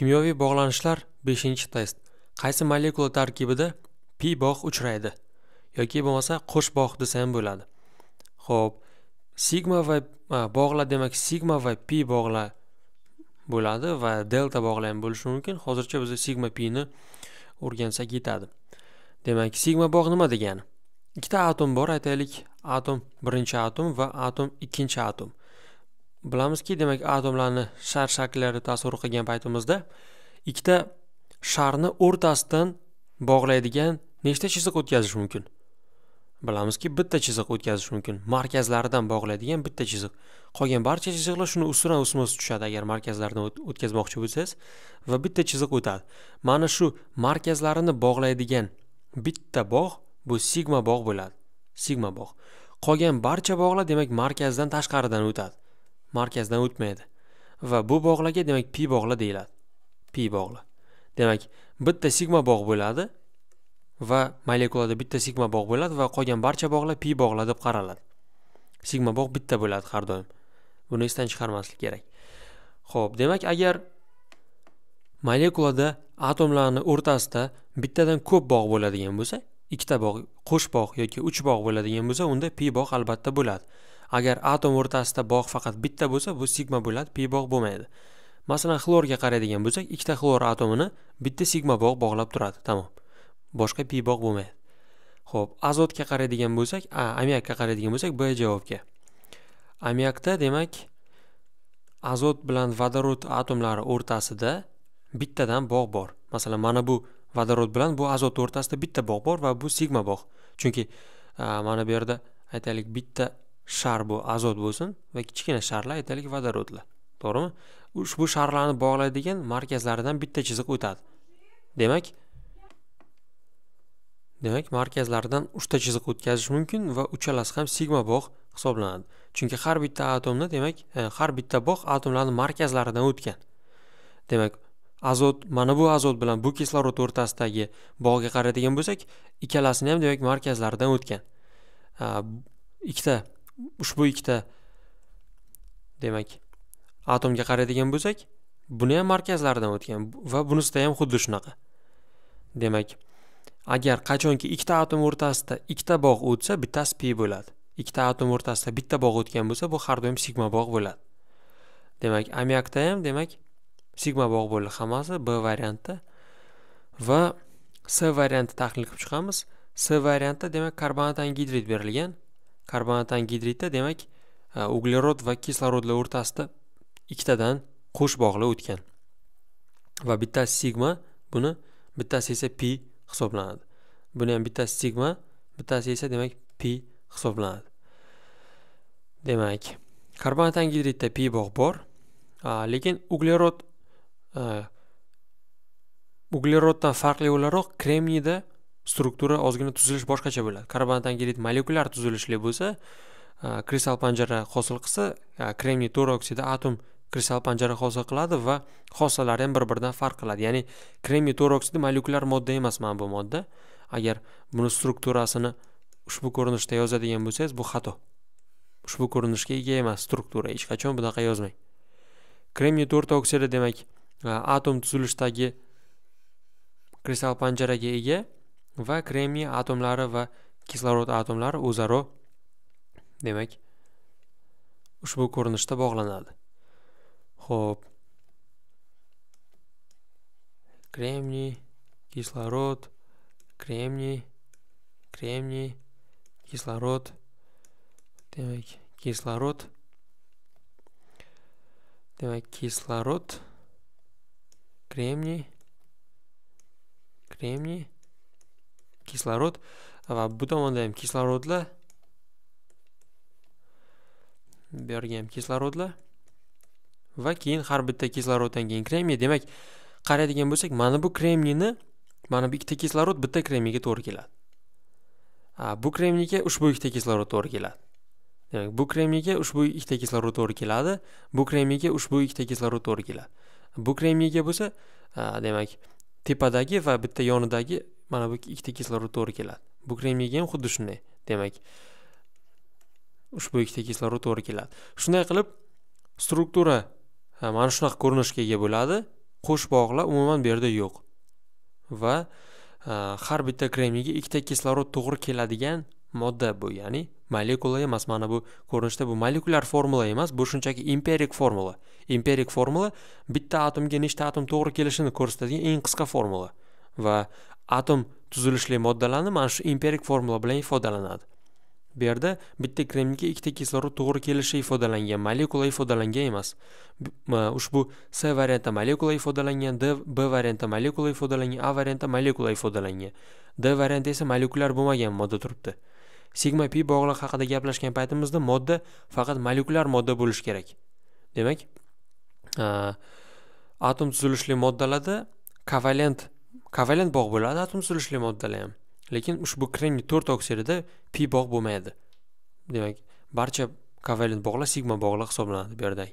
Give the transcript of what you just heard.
kimyoviy bog'lanishlar 5 test qaysi molekula tarkibida pi bog' uchraydi yoki bo'lmasa qo'sh bog' desa ham bo'ladi ho'p sigma va bog'la demak sigma va pi bog'la bo'ladi va delta bog'la ham bo'lishi mumkin hozircha biz sigma pini o'rgansak yetadi demak sigma bog' nima degani ikkita atom bor aytaylik atom birinchi atom va atom ikkinchi atom bilamizki demak atomlarni shar shakllarida tasavvur qilgan paytimizda ikkita sharni o'rtasidan bog'laydigan nechta chiziq o'tkazish mumkin bilamizki bitta chiziq o'tkazish mumkin markazlaridan bog'laydigan bitta chiziq qolgan barcha chiziqlar shuni ustidan ustma ust tushadi agar markazlardan o'tkazmoqchi bo'lsangiz va bitta chiziq o'tadi mana shu markazlarini bog'laydigan bitta bog' bu sigma bog' bo'ladi sigma bog' qolgan barcha bog'lar demak markazdan tashqaridan o'tadi markazdan o'tmaydi va bu bog'larga demak pi bog'lar deyiladi pi bog'lar demak bitta sigma bog' bo'ladi va molekulada bitta sigma bog' bo'ladi va qolgan barcha bog'lar pi bog'lar deb qaraladi sigma bog' bitta bo'ladi har doim buni esdan chiqarmaslik kerak ho'p demak agar molekulada atomlarni o'rtasida bittadan ko'p bog' bo'ladigan bo'lsa ikkita bog' qo'sh bog' yoki uch bog' bo'ladigan bo'lsa unda pi bog' albatta bo'ladi agar atom o'rtasida bog' faqat bitta bo'lsa bu sigma bo'ladi pi bog' bo'lmaydi masalan xlorga qaraydigan bo'lsak ikkita xlor atomini bitta sigma bog' bog'lab turadi tamom boshqa pi bog' bo'lmaydi ho'p azotga qaraydigan bo'lsak a amiakka qaraydigan bo'lsak b javobga amiakda demak azot bilan vodorod atomlari o'rtasida bittadan bog' bor masalan mana bu vodorod bilan bu azot o'rtasida bitta bog' bor va bu sigma bog' chunki mana bu yerda aytaylik bitta shar bu azot bo'lsin va kichkina sharlar aytaylik vodorodlar to'g'rimi ushbu sharlarni bog'laydigan markazlaridan bitta chiziq o'tadi demak demak markazlaridan uchta chiziq o'tkazish mumkin va uchalasi ham sigma bog' hisoblanadi chunki har bitta atomni demak e, har bitta bog' atomlarni markazlaridan o'tgan demak azot mana bu azot bilan bu kislorod o'rtasidagi bog'ga qaraydigan bo'lsak ikkalasini ham demak markazlaridan o'tgan ikkita ushbu ikkita demak atomga qaraydigan bo'lsak buni ham markazlaridan o'tgan va bunisida ham xuddi shunaqa demak agar qachonki ikkita atom o'rtasida ikkita bog' o'tsa bittasi pi bo'ladi ikkita atom o'rtasida bitta bog' o'tgan bo'lsa bu har doim sigma bog' bo'ladi demak ammiakda ham demak sigma bog' bo'ldi hammasi b variantda va s varianti tahlil qilib chiqamiz s variantda demak karbonat angidrid berilgan karbonat angidridda demak e, uglerod va kislorodlar o'rtasida ikkitadan qo'sh bog'lar o'tgan va bittasi sigma buni bittasi esa pi hisoblanadi buni ham bittasi sigma bittasi esa demak pi hisoblanadi demak karbonat angidridda pi bog' bor lekin uglerod e, ugleroddan farqli o'laroq kremniyda struktura ozgina tuzilish boshqacha bo'ladi karbonatangelit molekular tuzilishli bo'lsa e, kristal panjara hosil qilsa e, kremniy toroksidi atom kristal panjara hosil qiladi va xosalari ham bir biridan farq qiladi ya'ni kremniy toroksidi molekulyar modda emas mana bu modda agar buni strukturasini ushbu ko'rinishda yozadigan bo'lsangiz bu xato ushbu ko'rinishga ega emas struktura hech qachon bunaqa yozmang kremniy to'rt oksidi demak e, atom tuzilishidagi kristal panjaraga ega va kremniy atomlari va kislorod atomlari o'zaro demak ushbu ko'rinishda bog'lanadi Xo'p. kremniy kislorod kremniy kremniy kislorod demak kislorod demak kislorod kremniy kremniy kislorod va bu tomonda ham kislorodlar bu yerga ham kislorodlar va keyin har bitta kisloroddan keyin kremniy demak qaraydigan bo'lsak mana bu kremniyni mana bu ikkita kislorod bitta kremniyga to'g'ri keladi bu kremniyga ushbu ikkita kislorod to'g'ri keladi demak bu kremniyga ushbu ikkita kislorod to'g'ri keladi bu kremniyga ushbu ikkita kislorod to'g'ri keladi bu kremniyga bo'lsa demak tepadagi va bitta yonidagi mana bu ikkita kislorod to'g'ri keladi bu kremniyga ham xuddi shunday demak ushbu ikkita kislorod to'g'ri keladi shunday qilib struktura mana shunaqa ko'rinishga ega bo'ladi qo'sh bog'lar umuman bu yerda yo'q va har bitta kremniyga ikkita kislorod to'g'ri keladigan modda bu ya'ni molekula emas mana bu ko'rinishda bu molekulyar formula emas bu shunchaki empirik formula empirik formula bitta atomga nechta atom to'g'ri kelishini ko'rsatadigan eng qisqa formula va atom tuzilishli moddalarni mana shu imperik formula bilan ifodalanadi bu yerda bitta kremniyga ikkita kislorod to'g'ri kelishi ifodalangan molekula ifodalangan emas ushbu c variantda molekula ifodalangan d b variantda molekula ifodalangan a variantda molekula ifodalangan d variantda esa molekulyar bo'lmagan modda turibdi sigma pi bog'liq haqida gaplashgan paytimizda modda faqat molekulyar modda bo'lishi kerak demak atom tuzilishli moddalarda kovalent kovalent bog' bo'ladi atom tuzilishli moddalar ham lekin ushbu kremniy to'rt oksidida pi bog' bo'lmaydi demak barcha kovalent bog'lar sigma bog'lar hisoblanadi bu yerda